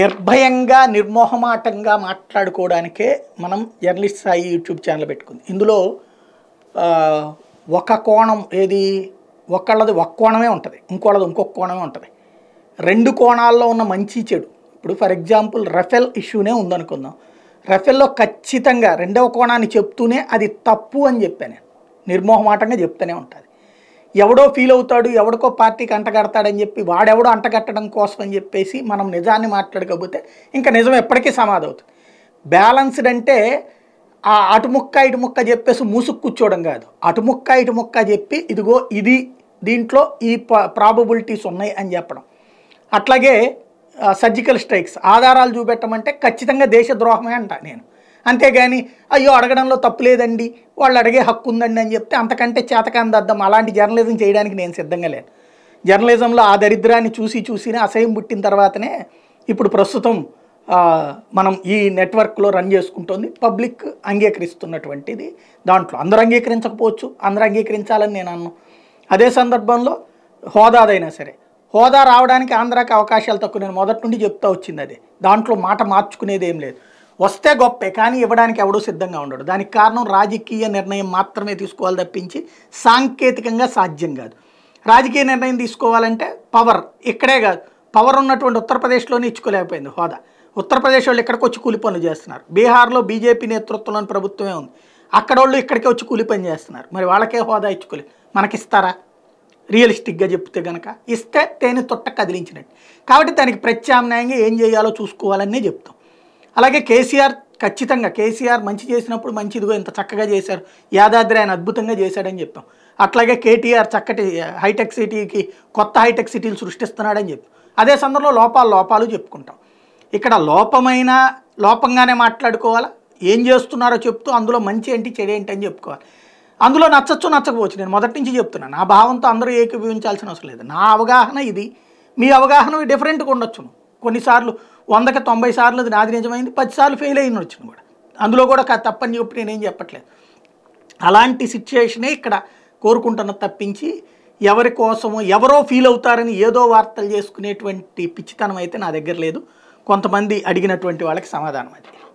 నిర్భయంగా నిర్మోహమాటంగా మాట్లాడుకోవడానికే మనం జర్నలిస్ట్ సాయి యూట్యూబ్ ఛానల్ పెట్టుకుంది ఇందులో ఒక కోణం ఏది ఒకళ్ళది ఒక కోణమే ఉంటుంది ఇంకోళ్ళది ఇంకొక కోణమే ఉంటుంది రెండు కోణాల్లో ఉన్న మంచి చెడు ఇప్పుడు ఫర్ ఎగ్జాంపుల్ రఫెల్ ఇష్యూనే ఉందనుకుందాం రఫెల్లో ఖచ్చితంగా రెండవ కోణాన్ని చెప్తూనే అది తప్పు అని చెప్పాను నిర్మోహమాటంగా చెప్తూనే ఉంటుంది ఎవడో ఫీల్ అవుతాడు ఎవడికో పార్టీకి అంటగడతాడని చెప్పి వాడెవడో అంటగట్టడం కోసం అని చెప్పేసి మనం నిజాన్ని మాట్లాడకపోతే ఇంకా నిజం ఎప్పటికీ సమాధి అవుతుంది బ్యాలన్స్డ్ అంటే ఆ అటుముక్క ముక్క చెప్పేసి మూసుకు కూర్చోవడం కాదు అటుముక్క ముక్క చెప్పి ఇదిగో ఇది దీంట్లో ఈ ప్రాబబిలిటీస్ ఉన్నాయి అని చెప్పడం అట్లాగే సర్జికల్ స్ట్రైక్స్ ఆధారాలు చూపెట్టమంటే ఖచ్చితంగా దేశద్రోహమే అంట నేను అంతేగాని అయ్యో అడగడంలో తప్పు లేదండి వాళ్ళు అడిగే హక్కు ఉందండి అని చెప్తే అంతకంటే చేతకాందద్దం అలాంటి జర్నలిజం చేయడానికి నేను సిద్ధంగా లేను జర్నలిజంలో ఆ దరిద్రాన్ని చూసి చూసినే అసహ్యం పుట్టిన తర్వాతనే ఇప్పుడు ప్రస్తుతం మనం ఈ నెట్వర్క్లో రన్ చేసుకుంటుంది పబ్లిక్ అంగీకరిస్తున్నటువంటిది దాంట్లో అందరూ అంగీకరించకపోవచ్చు అందరూ అంగీకరించాలని నేను అన్నాను అదే సందర్భంలో హోదాదైనా సరే హోదా రావడానికి ఆంధ్రాకి అవకాశాలు తక్కువ నేను మొదటి నుండి చెప్తా వచ్చింది అదే దాంట్లో మాట మార్చుకునేది ఏం లేదు వస్తే గొప్పే కానీ ఇవ్వడానికి ఎవడూ సిద్ధంగా ఉండడు దానికి కారణం రాజకీయ నిర్ణయం మాత్రమే తీసుకోవాలి తప్పించి సాంకేతికంగా సాధ్యం కాదు రాజకీయ నిర్ణయం తీసుకోవాలంటే పవర్ ఇక్కడే కాదు పవర్ ఉన్నటువంటి ఉత్తరప్రదేశ్లోనే ఇచ్చుకోలేకపోయింది హోదా ఉత్తరప్రదేశ్ వాళ్ళు ఇక్కడికి వచ్చి కూలి పనులు చేస్తున్నారు బీహార్లో బీజేపీ నేతృత్వంలోని ప్రభుత్వమే ఉంది అక్కడ వాళ్ళు ఇక్కడికే వచ్చి కూలి పని చేస్తున్నారు మరి వాళ్ళకే హోదా ఇచ్చుకోలేదు మనకిస్తారా రియలిస్టిక్గా చెప్తే కనుక ఇస్తే తేనె తొట్ట కదిలించినట్టు కాబట్టి దానికి ప్రత్యామ్నాయంగా ఏం చేయాలో చూసుకోవాలనే చెప్తాం అలాగే కేసీఆర్ ఖచ్చితంగా కేసీఆర్ మంచి చేసినప్పుడు మంచి ఇదిగో ఇంత చక్కగా చేశారు యాదాద్రి ఆయన అద్భుతంగా చేశాడని చెప్తాం అట్లాగే కేటీఆర్ చక్కటి హైటెక్ సిటీకి కొత్త హైటెక్ సిటీలు సృష్టిస్తున్నాడని చెప్పి అదే సందర్భంలో లోపాలు లోపాలు చెప్పుకుంటాం ఇక్కడ లోపమైన లోపంగానే మాట్లాడుకోవాలా ఏం చేస్తున్నారో చెప్తూ అందులో మంచి ఏంటి చెడు ఏంటి అని చెప్పుకోవాలి అందులో నచ్చచ్చు నచ్చకపోవచ్చు నేను మొదటి నుంచి చెప్తున్నాను నా భావంతో అందరూ ఏకీభవించాల్సిన అవసరం లేదు నా అవగాహన ఇది మీ అవగాహన డిఫరెంట్గా ఉండొచ్చును కొన్నిసార్లు వందకి తొంభై సార్లు అది నాది నిజమైంది పదిసార్లు ఫెయిల్ అయిన వచ్చింది కూడా అందులో కూడా తప్పని చెప్పి నేనేం చెప్పట్లేదు అలాంటి సిచ్యుయేషనే ఇక్కడ కోరుకుంటున్న తప్పించి ఎవరి కోసము ఎవరో ఫీల్ అవుతారని ఏదో వార్తలు చేసుకునేటువంటి పిచ్చితనం అయితే నా దగ్గర లేదు కొంతమంది అడిగినటువంటి వాళ్ళకి సమాధానం అది